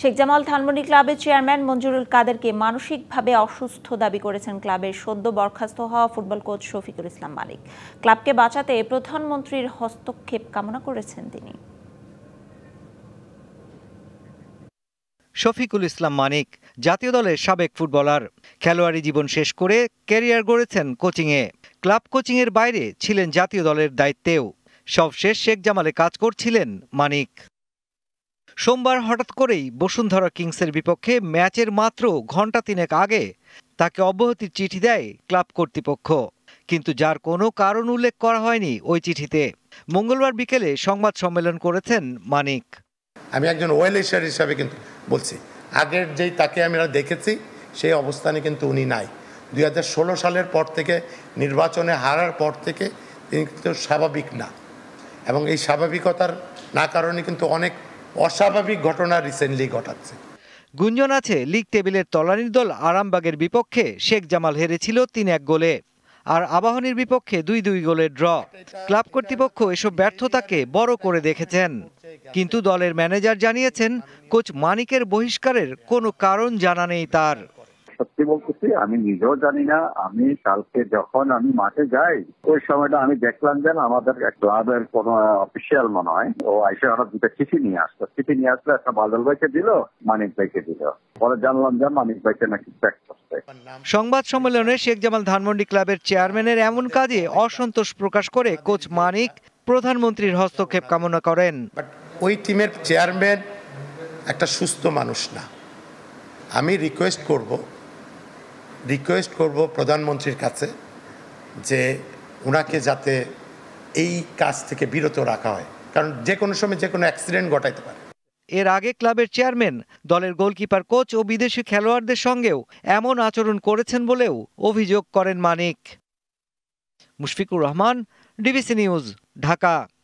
শেখ জামাল ধানমন্ডি ক্লাবের চেয়ারম্যান মঞ্জুরুল কাদেরকে মানসিকভাবে অসুস্থ দাবি করেছেন ক্লাবের সদ্য বরখাস্ত হওয়া ফুটবল কোচ শফিকুল ইসলাম মালিক ক্লাবকে বাঁচাতে প্রধানমন্ত্রীর হস্তক্ষেপ কামনা করেছেন তিনি শফিকুল ইসলাম মানিক জাতীয় দলের সাবেক ফুটবলার খেলোয়াড়ি জীবন শেষ করে ক্যারিয়ার গড়েছেন কোচিংয়ে ক্লাব কোচিংয়ের বাইরে ছিলেন জাতীয় দলের দায়িত্বেও সব শেষ শেখ জামালে কাজ করছিলেন মানিক সোমবার হঠাৎ করেই বসুন্ধরা কিংসের বিপক্ষে ম্যাচের মাত্র ঘণ্টা তিনেক আগে তাকে অব্যাহতির চিঠি দেয় ক্লাব কর্তৃপক্ষ কিন্তু যার কোনো কারণ উল্লেখ করা হয়নি ওই চিঠিতে মঙ্গলবার বিকেলে সংবাদ সম্মেলন করেছেন মানিক আমি একজন ওয়েলেশার হিসাবে কিন্তু বলছি আগের যেই তাকে আমরা দেখেছি সেই অবস্থানে কিন্তু উনি নাই দুই সালের পর থেকে নির্বাচনে হারার পর থেকে তিনি কিন্তু স্বাভাবিক না এবং এই স্বাভাবিকতার না কারণে কিন্তু অনেক অস্বাভাবিক ঘটনা রিসেন্টলি ঘটাচ্ছে গুঞ্জন আছে লিগ টেবিলের তলানির দল আরামবাগের বিপক্ষে শেখ জামাল হেরেছিল তিন এক গোলে আর আবাহনীর বিপক্ষে দুই দুই গোলের ড্র ক্লাব কর্তৃপক্ষ এসব ব্যর্থতাকে বড় করে দেখেছেন কিন্তু দলের ম্যানেজার জানিয়েছেন কোচ মানিকের বহিষ্কারের কোনো কারণ জানা নেই তার সত্যি বলতেছি আমি নিজেও জানি না আমি কালকে যখন আমি মাঠে যাই ওই সময়টা আমি দেখলাম যেন আমাদের ক্লাবের কোন অফিসিয়াল মনে হয় ও আইসে ওরা দুটা চিঠি নিয়ে আসতো চিঠি নিয়ে আসলে একটা বাদল ভাইকে দিল মানিক ভাইকে দিল পরে জানলাম যে মানিক ভাইকে নাকি ট্র্যাক করছে সংবাদ সম্মেলনে শেখ জামাল ধানমন্ডি ক্লাবের চেয়ারম্যানের এমন কাজে অসন্তোষ প্রকাশ করে কোচ মানিক প্রধানমন্ত্রীর হস্তক্ষেপ কামনা করেন ওই টিমের চেয়ারম্যান একটা সুস্থ মানুষ না আমি রিকোয়েস্ট করব রিকোয়েস্ট করব প্রধানমন্ত্রীর কাছে যে ওনাকে যাতে এই কাজ থেকে বিরত রাখা হয় কারণ যে কোনো সময় যে কোনো অ্যাক্সিডেন্ট ঘটাইতে পারে এর আগে ক্লাবের চেয়ারম্যান দলের গোলকিপার কোচ ও বিদেশি খেলোয়াড়দের সঙ্গেও এমন আচরণ করেছেন বলেও অভিযোগ করেন মানিক মুশফিকুর রহমান ডিবিসি নিউজ ঢাকা